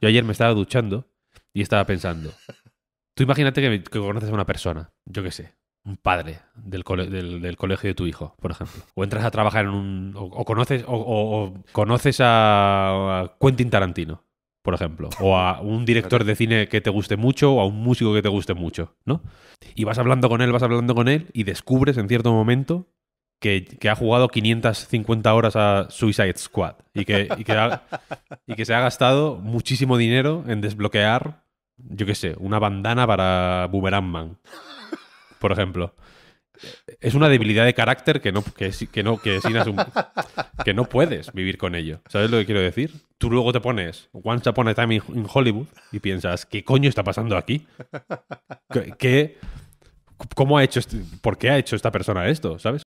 Yo ayer me estaba duchando y estaba pensando. Tú imagínate que, conoces a una persona, yo qué sé, un padre del, colegio de tu hijo, por ejemplo. O entras a trabajar en un. O, conoces, o, conoces a Quentin Tarantino por ejemplo, o a un director de cine que te guste mucho o a un músico que te guste mucho, ¿no? Y vas hablando con él, vas hablando con él y descubres en cierto momento que, ha jugado 550 horas a Suicide Squad y que, y y que se ha gastado muchísimo dinero en desbloquear, yo qué sé, una bandana para Boomerang Man, por ejemplo. Es una debilidad de carácter que no, que, que no, que, que no puedes vivir con ello. ¿Sabes lo que quiero decir? Tú luego te pones Once Upon a Time in Hollywood y piensas, ¿qué coño está pasando aquí? ¿Qué, cómo ha hecho, este, por qué ha hecho esta persona esto? ¿Sabes?